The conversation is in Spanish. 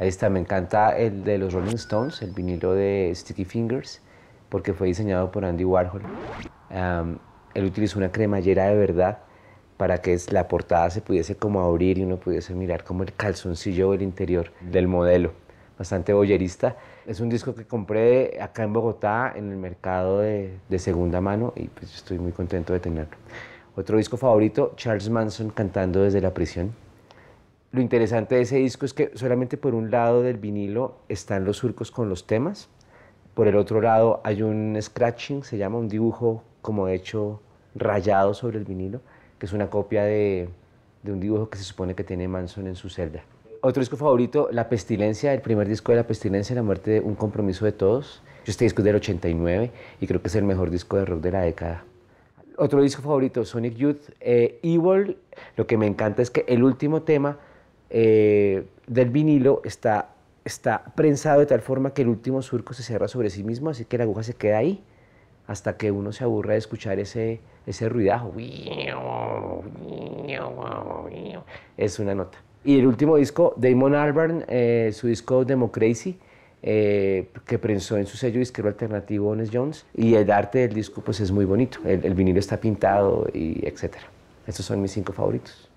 Ahí está, me encanta el de los Rolling Stones, el vinilo de Sticky Fingers, porque fue diseñado por Andy Warhol. él utilizó una cremallera de verdad para que la portada se pudiese como abrir y uno pudiese mirar como el calzoncillo del interior del modelo. Bastante boyerista. Es un disco que compré acá en Bogotá en el mercado de, de segunda mano y pues estoy muy contento de tenerlo. Otro disco favorito, Charles Manson cantando desde la prisión lo interesante de ese disco es que solamente por un lado del vinilo están los surcos con los temas, por el otro lado hay un scratching, se llama un dibujo como hecho rayado sobre el vinilo, que es una copia de, un dibujo que se supone que tiene Manson en su celda. Otro disco favorito, La Pestilencia, el primer disco de La Pestilencia, La Muerte de Un Compromiso de Todos. Este disco es del 89 y creo que es el mejor disco de rock de la década otro disco favorito, Sonic Youth, eh, Evil. Lo que me encanta es que el último tema eh, del vinilo está, está prensado de tal forma que el último surco se cierra sobre sí mismo, así que la aguja se queda ahí hasta que uno se aburra de escuchar ese, ese ruidajo. Es una nota. Y el último disco, Damon Albarn, eh, su disco Democracy, eh, que prensó en su sello disquero alternativo Ones Jones. Y el arte del disco pues es muy bonito. El, el vinilo está pintado y etcétera. Estos son mis cinco favoritos.